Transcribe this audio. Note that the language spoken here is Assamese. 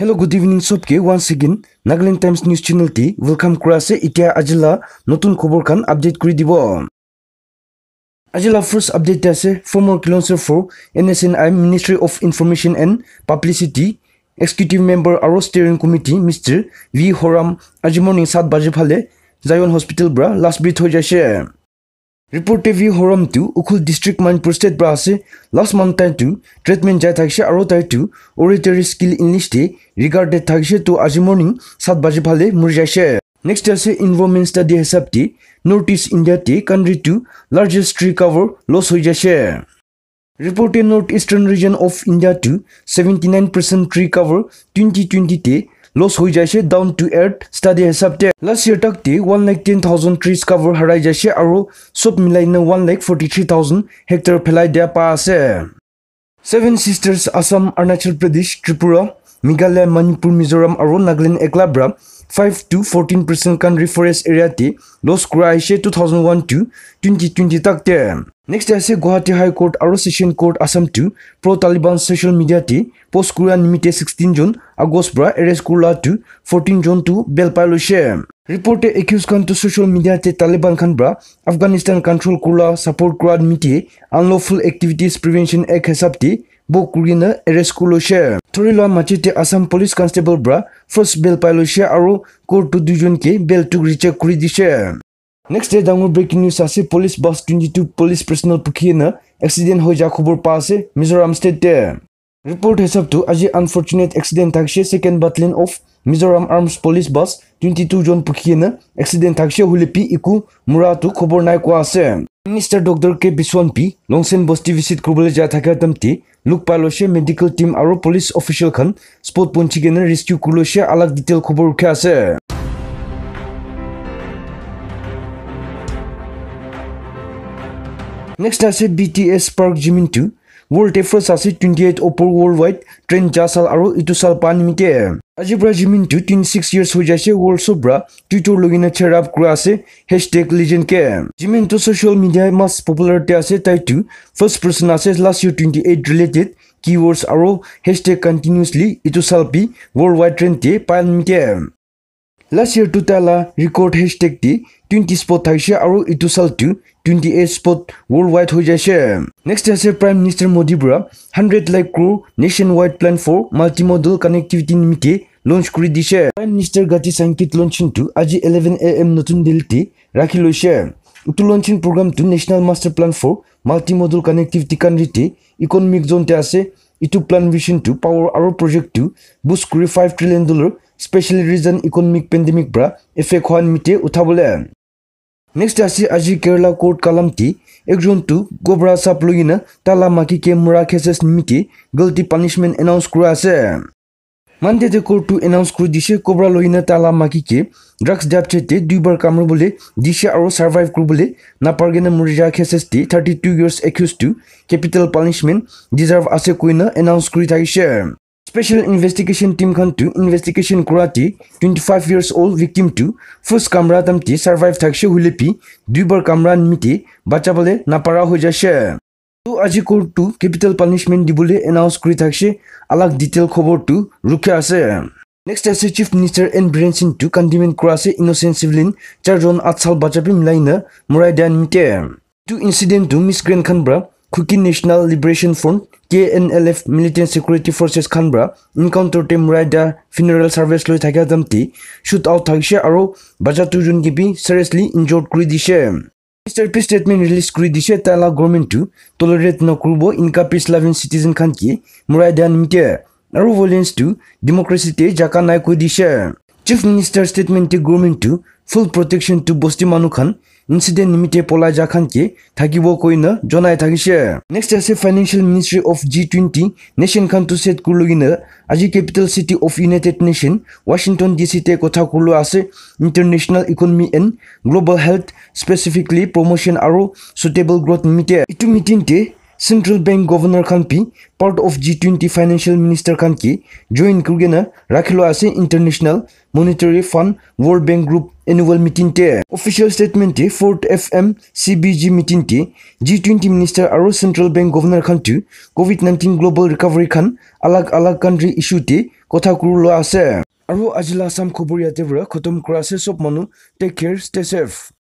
হেল্ল' গুড ইভিনিং সবকে one second Nagaland Times news চেনেলটি ৱেলকাম কৰা আছে এতিয়া আজিলা নতুন খবৰ খন আপডেট কৰি দিব আজিলা ফাৰ্ষ্ট আপডেট আছে ফৰ্মৰ কিলঞ্চাৰ for N S N I ministry of information and publicity executive member আৰু ষ্টিয়াৰিং কমিটি মিষ্টাৰ ভি হৰাম আজি মৰ্ণিং সাত বাজি ফালে জায়ন হস্পিটেলৰ পৰা লাষ্ট ব্ৰিথ হৈ যাইছে ৰিপৰ্ট ৰিভিউ হৰমটো উখুল ডিষ্ট্ৰিক্ট মণিপুৰ ষ্টেট পৰা আছে লাষ্ট মান্থ তাইটো ট্ৰিটমেণ্ট যাই থাকিছে আৰু তাইটো অৰিটেৰী স্কিল ইংলিছতে ৰিগাৰ্ডেড থাকিছে তো আজি মৰ্ণিং সাত বাজি ফালে মৰি যাইছে নেক্সট আছে ইনভাৰ্মেণ্ট ষ্টাডি হিচাপতে নৰ্থ ইষ্ট ইণ্ডিয়াতে কাণ্ট্ৰিটো লাৰ্জেষ্ট ট্ৰী কাভাৰ লছ হৈ যাইছে ৰিপৰ্টে নৰ্থ ইষ্টাৰ্ণ ৰিজন অফ ইণ্ডিয়াটো seventy nine percent tree cover twenty টুৱেণ্টিতে লছ হৈ যাইছে ডাউন টু এৰ্থ ষ্টাডি হিচাপে লাষ্ট ইয়েৰ তাক টি one lakh ten thousand trees cover হেৰাই যাইছে আৰু চব মিলাই নে one lakh forty three thousand hectare পেলাই দিয়া পা আছে ছেভেন ছিষ্টাৰ্ছ আছাম অৰুণাচল প্ৰদেশ ত্ৰিপুৰা মেঘালয় মণিপুৰ মিজোৰাম আৰু নাগালেণ্ড একলাব্ৰা 5 to 14% country forest area te loss kura aise 2001 to 2020 tak te. Next ase Guwahati High Court aro Session Court Assam to pro Taliban social media te post kura nimite 16 jun August bra arrest kura to 14 jun to bail pailo she. Report te accused kan to social media te Taliban kan bra Afghanistan control kura support kura nimite unlawful activities prevention act hesab te বুকগ্ৰীনে এৰেষ্ট কৰিলোঁছে ধৰি লোৱা মাটিতে আছাম পুলিচ কনষ্টেবলৰ পৰা ফাৰ্ষ্ট বেল পাই লৈছে আৰু কোৰ্টো দুজনকে বেলটোক ৰিজেক্ট কৰি দিছে নেক্সট ডে ডাঙৰ ব্ৰেকিং নিউজ আছে police bus twenty two police personnel পক্ষীয়ে এক্সিডেণ্ট হৈ যোৱা খবৰ পোৱা আছে মিজোৰাম ষ্টেটে Report has up to Aji unfortunate accident taxi second battalion of Mizoram Arms Police Bus 22 John Pukhiena accident taxi Hulipi Iku Muratu Kobor Naikwase. Minister Dr. K. Biswan P. Longsen Bosti visit Kubula Jataka Dumpti, Luke Paloshe, medical team Aro Police Official Khan, Spot Ponchigena, Rescue Kuloshe, Alak Detail Kobor Kase. Next, I said BTS Park Jimin 2. World Efforts আছে টুৱেণ্টি এইট অপ'ৰ ৱৰ্ল্ড ৱাইড ট্ৰেইন জাছাল আৰু ইটোছাল পানীমিতে আজিৰ পৰা যিমিনটো টুৱেণ্টি ছিক্স ইয়াৰ্ছ হৈ যাইছে ৱৰ্ল্ড চব্ৰা টুইটাৰ লগিনে শ্বেয়াৰ আপ কৰা আছে হেচ টেগ লিজেণ্ড কে যিমিনটো ছ'চিয়েল মিডিয়াই মাছ পপুলাৰিটি আছে তাইটো ফাৰ্ষ্ট পাৰ্চন আছে last year twenty eight related key words আৰু হেচ টেগ কণ্টিনিউছলি ইটোছাল পি ৱৰ্ল্ড ৱাইড লাষ্ট ইয়াৰ টুটালা ৰেকৰ্ড হেচটেগ টি টুৱেণ্টি স্পট থাকিছে আৰু ইটো চাল to twenty eight spot world wide হৈ যাইছে নেক্সট আছে প্ৰাইম মিনিষ্টাৰ মোদী বৰা hundred lakh crew nation wide plan for multi modal connectivity নিমিত্তে লঞ্চ কৰি দিছে প্ৰাইম মিনিষ্টাৰ গাতি চাংকিত লঞ্চিংটো আজি ইলেভেন এ এম নতুন দিল্লীতে ৰাখি লৈছে ইটো লঞ্চিং প্ৰগ্ৰামটো national master plan for multi modal connectivity কাণ্ট্ৰিতে ইকনমিক জ'নতে আছে ইটো প্লেন ভিশ্যনটো পাৱাৰ আৰু প্ৰজেক্টটো বুষ্ট কৰি five trillion dollar specially reason economic pandemic ব্রা এফেক্ট হওয়ান মিটে উঠাবলে নেক্সট আসি আজি কেরলা কোর্ট কালামটি একজন তু গোবরা সাপ লগিনা তালা মাকি কে মুরা খেসেস মিটি গলতি পানিশমেন্ট এনাউন্স করা আছে মানতে যে কোর্টু এনাউন্স করে দিছে কোবরা লইনা তালা মাকিকে ড্রাগস ডাব চেতে দুইবার কামড় বলে দিছে আৰু সার্ভাইভ করে বলে না পারগেনা মরিজা খেসেসটি thirty two years accused to capital punishment deserve আছে কইনা এনাউন্স করে থাকিছে Special investigation team khantu investigation kurati 25 years old victim to first kamra tamti survive thakshe hulepi duibar kamra miti bachapale napara hoijashe তো আজি কোর্টটু ক্যাপিটাল পানিশমেন্ট দিবলে এনাউন্স কৰি থাকছে আলাক ডিটেইল খবৰটো রুখে আছে নেক্সট আছে chief minister N to Singh to কণ্ডিমেণ্ট কৰা আছে ইন'চেণ্ট চিভিলিন চাৰজন আঠচাল বাজাপি মিলাইনা মৰাই দিয়া নিমিত্তে incident to মিছ গ্ৰেণ্ড খানব্ৰা খুকি national liberation front K N L F militant security forces খানব্ৰা ইনকাউণ্টাৰ টিম ৰাইডাৰ ফিনেৰেল ছাৰ্ভিছ লৈ থাকে জামটি শ্বুট আউট থাকিছে আৰু বাজাৰটো যোনকেইপি ছিৰিয়াছলি ইনজৰ্ড কৰি দিছে ষ্টেট পি ষ্টেটমেণ্ট ৰিলিজ কৰি দিছে তালা গভৰ্ণমেণ্টটো টলৰেট নকৰিব ইনকা পিছ লাভিন চিটিজেন খান কি মুৰাইদা নিমিতে আৰু ভলিয়েঞ্চটো ডেমক্ৰেচিতে জাকা নাই কৈ দিছে চিফ মিনিষ্টাৰ ষ্টেটমেণ্টে গভৰ্ণমেণ্টটো ফুল প্ৰটেকশ্যন টু বস্তি মানুহ খান incident nimite pola ja khan ki thagibo koina jonai thagise next as financial ministry of g20 nation khan to set kulugina aji capital city of united nation washington dc te kotha kulu ase international economy and global health specifically promotion aro suitable growth meeting itu meeting te central bank governor খান পি part of G twenty financial minister খান কি জয়েন কুগেন রাখি আছে international monetary fund world bank group annual মিটিংটে অফিসিয়াল স্টেটমেন্টটি fourth F M C B G মিটিংটি জি টুয়েন্টি মিনিষ্টার আর সেন্ট্রেল বেঙ্ক গভর্নর খানটি কোভিড নাইন্টিন গ্লোবল রিকভারি খান আলাগ আলাগ কান্ট্রি ইস্যুটি কথা কুরু লওয়া আছে আর আজিলা আসাম খবর ইয়াতে খতম করা আছে সব মানুষ টেক কেয়ার স্টে